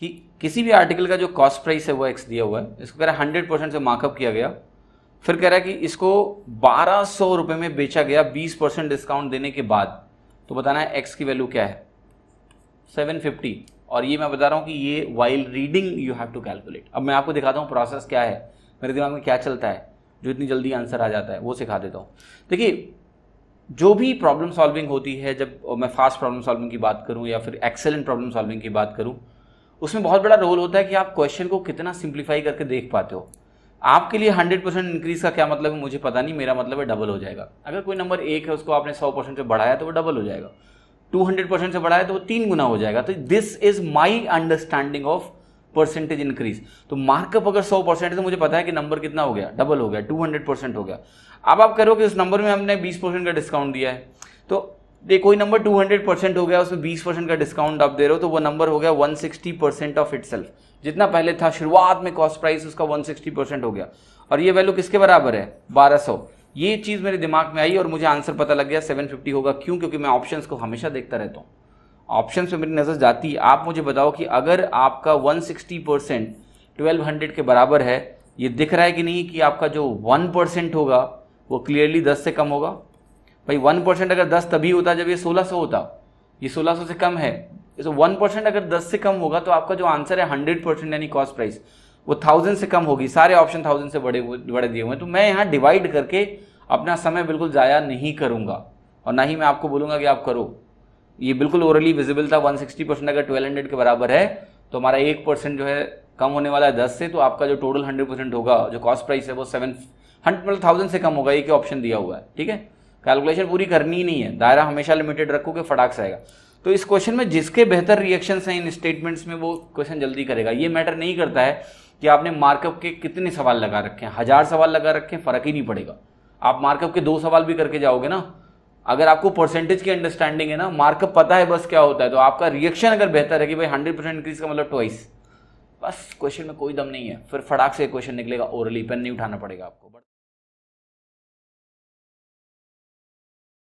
कि किसी भी आर्टिकल का जो कॉस्ट प्राइस है वो एक्स दिया हुआ है इसको कह रहा है हंड्रेड परसेंट से मार्कअप किया गया फिर कह रहा है कि इसको बारह सौ रुपये में बेचा गया बीस परसेंट डिस्काउंट देने के बाद तो बताना है एक्स की वैल्यू क्या है सेवन फिफ्टी और ये मैं बता रहा हूँ कि ये while reading you have to calculate अब मैं आपको दिखाता हूँ प्रोसेस क्या है मेरे दिमाग में क्या चलता है जो इतनी जल्दी आंसर आ जाता है वो सिखा देता हूँ देखिए जो भी प्रॉब्लम सॉल्विंग होती है जब मैं फास्ट प्रॉब्लम सॉल्विंग की बात करूँ या फिर एक्सेलेंट प्रॉब्लम सॉल्विंग की बात करूँ उसमें बहुत बड़ा रोल होता है कि आप क्वेश्चन को कितना सिंप्लीफाई करके देख पाते हो आपके लिए हंड्रेड परसेंट इंक्रीज का क्या मतलब है मुझे पता नहीं मेरा मतलब है डबल हो जाएगा अगर कोई नंबर एक है उसको आपने सौ परसेंट से बढ़ाया तो वो डबल हो जाएगा टू हंड्रेड परसेंट से बढ़ाया तो वो तीन गुना हो जाएगा तो this is my understanding of percentage increase तो मार्कअप अगर सौ परसेंट है तो मुझे पता है कि नंबर कितना हो गया डबल हो गया टू हंड्रेड परसेंट हो गया अब आप करो कि उस नंबर में हमने बीस परसेंट का डिस्काउंट दिया है तो ये कोई नंबर 200 परसेंट हो गया उसमें 20 परसेंट का डिस्काउंट आप दे रहे हो तो वो नंबर हो गया 160 परसेंट ऑफ इट जितना पहले था शुरुआत में कॉस्ट प्राइस उसका 160 परसेंट हो गया और ये वैल्यू किसके बराबर है 1200 ये चीज़ मेरे दिमाग में आई और मुझे आंसर पता लग गया 750 होगा क्यों क्योंकि मैं ऑप्शंस को हमेशा देखता रहता हूँ ऑप्शन पर मेरी नज़र जाती है आप मुझे बताओ कि अगर आपका सिक्सटी परसेंट ट्वेल्व के बराबर है ये दिख रहा है कि नहीं कि आपका जो वन परसेंट होगा वो क्लियरली दस से कम होगा भाई वन परसेंट अगर दस तभी होता जब ये सोलह सौ होता ये सोलह सौ से कम है तो वन परसेंट अगर दस से कम होगा तो आपका जो आंसर है हंड्रेड परसेंट यानी कॉस्ट प्राइस वो थाउजेंड से कम होगी सारे ऑप्शन थाउजेंड से बड़े बड़े दिए हुए हैं तो मैं यहाँ डिवाइड करके अपना समय बिल्कुल ज़ाया नहीं करूँगा और ना ही मैं आपको बोलूँगा कि आप करो ये बिल्कुल ओरली विजिबल था वन सिक्सटी परसेंट अगर ट्वेल्व हंड्रेड के बराबर है तो हमारा एक परसेंट जो है कम होने वाला है दस से तो आपका जो टोटल हंड्रेड परसेंट होगा जो कॉस्ट प्राइस है वो सेवन हंड्रेड मतलब थाउजेंड से कम होगा ये ऑप्शन दिया हुआ है ठीक है कैलकुलेशन पूरी करनी ही नहीं है दायरा हमेशा लिमिटेड रखोगे फटाक से आएगा तो इस क्वेश्चन में जिसके बेहतर रिएक्शंस हैं इन स्टेटमेंट्स में वो क्वेश्चन जल्दी करेगा ये मैटर नहीं करता है कि आपने मार्कअप के कितने सवाल लगा रखे हैं हजार सवाल लगा रखे हैं फर्क ही नहीं पड़ेगा आप मार्कअप के दो सवाल भी करके जाओगे ना अगर आपको परसेंटेज की अंडरस्टैंडिंग है ना मार्कअप पता है बस क्या होता है तो आपका रिएक्शन अगर बेहतर है कि भाई हंड्रेड परसेंट इंक्रीज का मतलब ट्वाइस बस क्वेश्चन में कोई दम नहीं है फिर फटाक से क्वेश्चन निकलेगा ओरली पेन नहीं उठाना पड़ेगा आपको